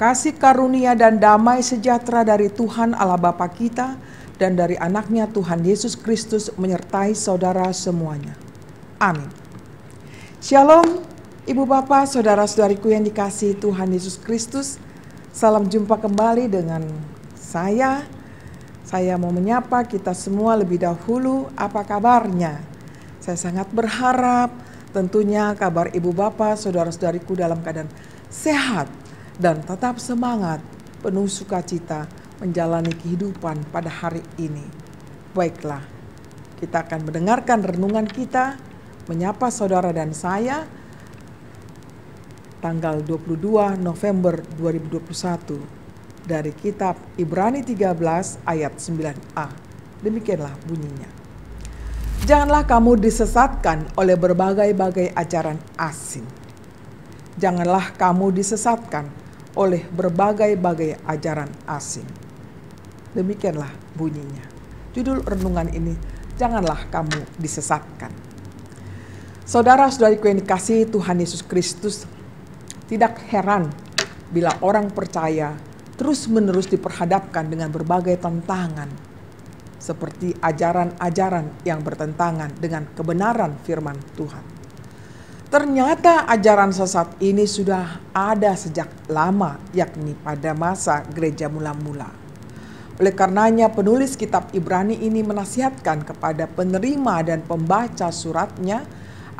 kasih karunia dan damai sejahtera dari Tuhan Allah Bapa kita dan dari anaknya Tuhan Yesus Kristus menyertai saudara semuanya. Amin. Shalom, Ibu bapa Saudara-saudariku yang dikasih Tuhan Yesus Kristus. Salam jumpa kembali dengan saya. Saya mau menyapa kita semua lebih dahulu apa kabarnya. Saya sangat berharap tentunya kabar Ibu bapa Saudara-saudariku dalam keadaan sehat, dan tetap semangat penuh sukacita menjalani kehidupan pada hari ini. Baiklah, kita akan mendengarkan renungan kita, menyapa saudara dan saya, tanggal 22 November 2021 dari kitab Ibrani 13 ayat 9a. Demikianlah bunyinya. Janganlah kamu disesatkan oleh berbagai-bagai ajaran asing. Janganlah kamu disesatkan oleh berbagai-bagai ajaran asing. Demikianlah bunyinya. Judul renungan ini, Janganlah Kamu Disesatkan. saudara saudari yang dikasih Tuhan Yesus Kristus, tidak heran bila orang percaya terus-menerus diperhadapkan dengan berbagai tantangan seperti ajaran-ajaran yang bertentangan dengan kebenaran firman Tuhan. Ternyata ajaran sesat ini sudah ada sejak lama, yakni pada masa gereja mula-mula. Oleh karenanya, penulis kitab Ibrani ini menasihatkan kepada penerima dan pembaca suratnya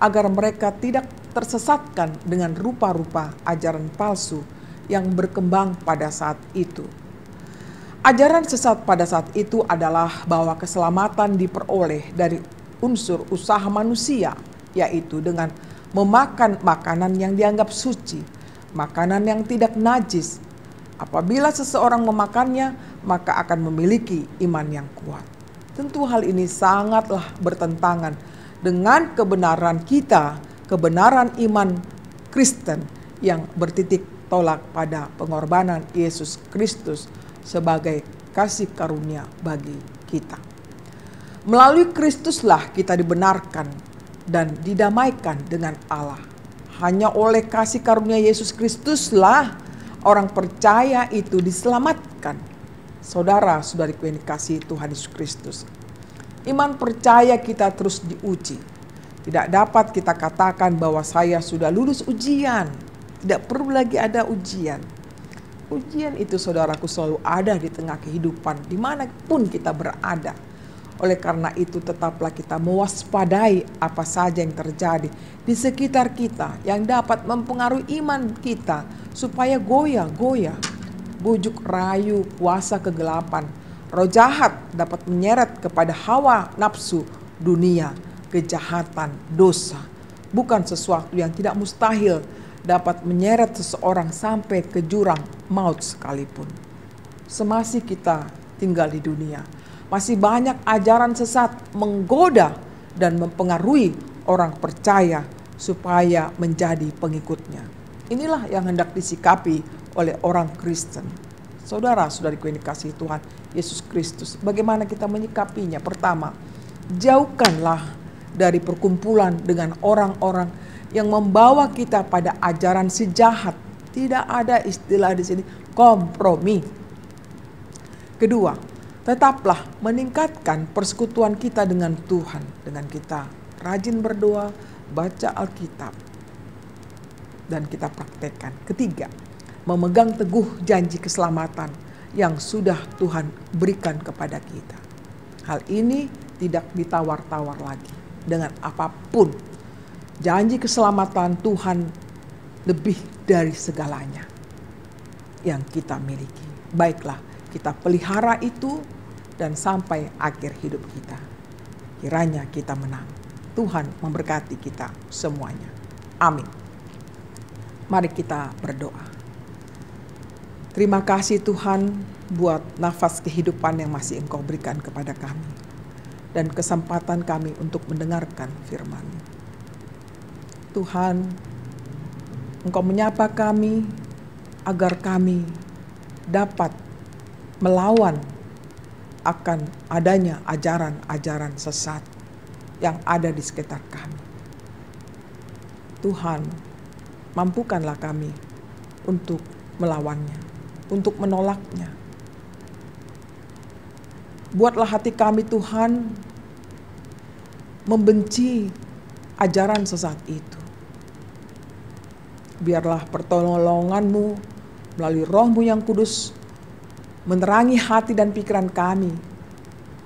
agar mereka tidak tersesatkan dengan rupa-rupa ajaran palsu yang berkembang pada saat itu. Ajaran sesat pada saat itu adalah bahwa keselamatan diperoleh dari unsur usaha manusia, yaitu dengan memakan makanan yang dianggap suci, makanan yang tidak najis. Apabila seseorang memakannya, maka akan memiliki iman yang kuat. Tentu hal ini sangatlah bertentangan dengan kebenaran kita, kebenaran iman Kristen yang bertitik tolak pada pengorbanan Yesus Kristus sebagai kasih karunia bagi kita. Melalui Kristuslah kita dibenarkan dan didamaikan dengan Allah. Hanya oleh kasih karunia Yesus Kristuslah orang percaya itu diselamatkan. Saudara, sudah yang kasih Tuhan Yesus Kristus. Iman percaya kita terus diuji. Tidak dapat kita katakan bahwa saya sudah lulus ujian. Tidak perlu lagi ada ujian. Ujian itu saudaraku selalu ada di tengah kehidupan dimanapun kita berada oleh karena itu tetaplah kita mewaspadai apa saja yang terjadi di sekitar kita yang dapat mempengaruhi iman kita supaya goyah-goyah. Bujuk rayu kuasa kegelapan. Roh jahat dapat menyeret kepada hawa nafsu dunia, kejahatan, dosa. Bukan sesuatu yang tidak mustahil dapat menyeret seseorang sampai ke jurang maut sekalipun. Semasih kita tinggal di dunia, masih banyak ajaran sesat menggoda dan mempengaruhi orang percaya supaya menjadi pengikutnya. Inilah yang hendak disikapi oleh orang Kristen. Saudara, sudah yang dikasih Tuhan, Yesus Kristus, bagaimana kita menyikapinya? Pertama, jauhkanlah dari perkumpulan dengan orang-orang yang membawa kita pada ajaran si jahat. Tidak ada istilah di sini kompromi. Kedua, tetaplah meningkatkan persekutuan kita dengan Tuhan, dengan kita rajin berdoa, baca Alkitab, dan kita praktekkan. Ketiga, memegang teguh janji keselamatan yang sudah Tuhan berikan kepada kita. Hal ini tidak ditawar-tawar lagi dengan apapun. Janji keselamatan Tuhan lebih dari segalanya yang kita miliki. Baiklah, kita pelihara itu dan sampai akhir hidup kita. Kiranya kita menang. Tuhan memberkati kita semuanya. Amin. Mari kita berdoa. Terima kasih Tuhan buat nafas kehidupan yang masih Engkau berikan kepada kami dan kesempatan kami untuk mendengarkan firman. Tuhan, Engkau menyapa kami agar kami dapat melawan akan adanya ajaran-ajaran sesat yang ada di sekitar kami. Tuhan, mampukanlah kami untuk melawannya, untuk menolaknya. Buatlah hati kami, Tuhan, membenci ajaran sesat itu. Biarlah pertolonganmu melalui rohmu yang kudus menerangi hati dan pikiran kami,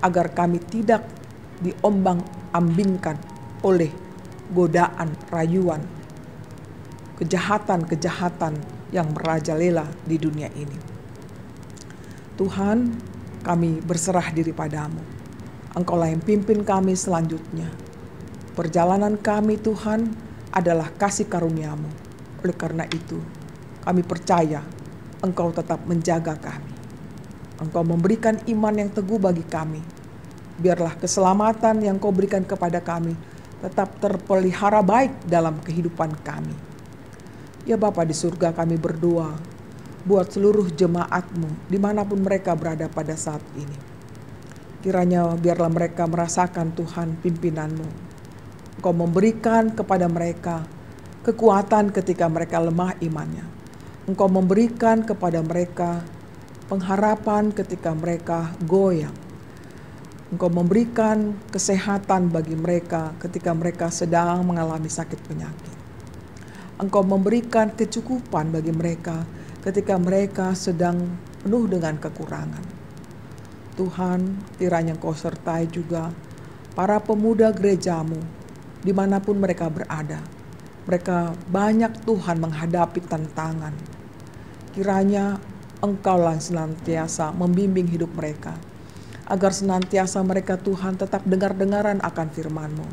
agar kami tidak diombang-ambingkan oleh godaan rayuan, kejahatan-kejahatan yang merajalela di dunia ini. Tuhan, kami berserah diri padamu. Engkaulah yang pimpin kami selanjutnya. Perjalanan kami, Tuhan, adalah kasih karuniamu. Oleh karena itu, kami percaya Engkau tetap menjaga kami. Engkau memberikan iman yang teguh bagi kami. Biarlah keselamatan yang Kau berikan kepada kami tetap terpelihara baik dalam kehidupan kami. Ya Bapa di surga kami berdoa, buat seluruh jemaatmu dimanapun mereka berada pada saat ini. Kiranya biarlah mereka merasakan Tuhan pimpinanmu. Engkau memberikan kepada mereka kekuatan ketika mereka lemah imannya. Engkau memberikan kepada mereka pengharapan ketika mereka goyang. Engkau memberikan kesehatan bagi mereka ketika mereka sedang mengalami sakit penyakit. Engkau memberikan kecukupan bagi mereka ketika mereka sedang penuh dengan kekurangan. Tuhan, kiranya Engkau sertai juga para pemuda gerejamu dimanapun mereka berada. Mereka banyak Tuhan menghadapi tantangan. Kiranya Engkau Engkaulah senantiasa membimbing hidup mereka, agar senantiasa mereka Tuhan tetap dengar-dengaran akan firman-Mu.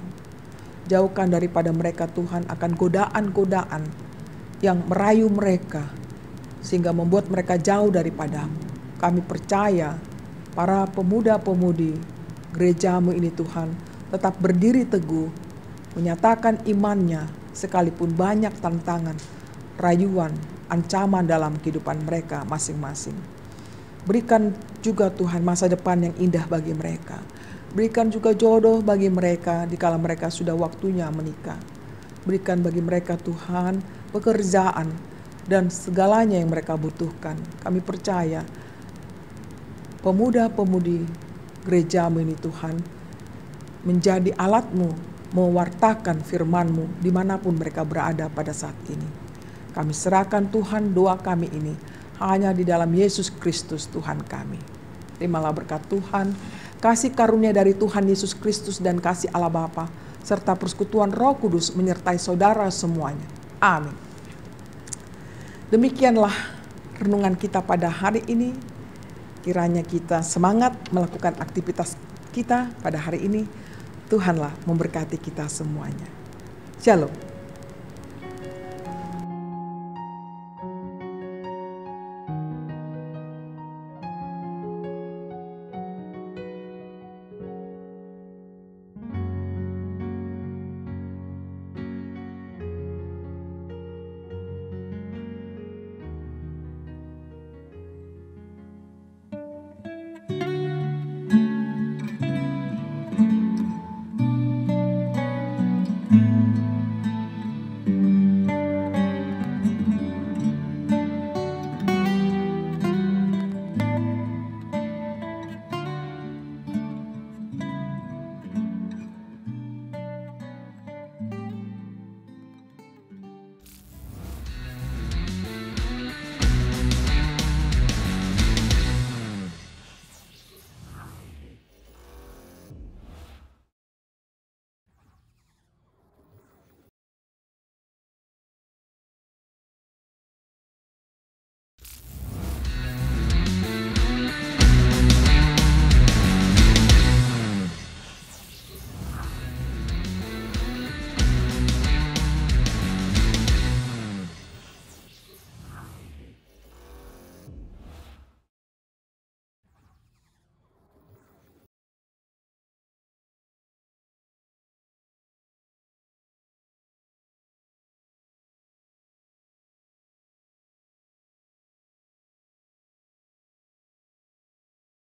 Jauhkan daripada mereka Tuhan akan godaan-godaan yang merayu mereka, sehingga membuat mereka jauh daripadamu. Kami percaya para pemuda-pemudi gerejamu ini Tuhan tetap berdiri teguh, menyatakan imannya sekalipun banyak tantangan, rayuan, ancaman dalam kehidupan mereka masing-masing. Berikan juga Tuhan masa depan yang indah bagi mereka. Berikan juga jodoh bagi mereka di dikala mereka sudah waktunya menikah. Berikan bagi mereka Tuhan pekerjaan dan segalanya yang mereka butuhkan. Kami percaya pemuda-pemudi Gereja ini Tuhan menjadi alatmu mewartakan firmanmu dimanapun mereka berada pada saat ini. Kami serahkan Tuhan doa kami ini hanya di dalam Yesus Kristus Tuhan kami. Terimalah berkat Tuhan, kasih karunia dari Tuhan Yesus Kristus dan kasih Allah Bapa serta persekutuan Roh Kudus menyertai saudara semuanya. Amin. Demikianlah renungan kita pada hari ini. Kiranya kita semangat melakukan aktivitas kita pada hari ini. Tuhanlah memberkati kita semuanya. Shalom.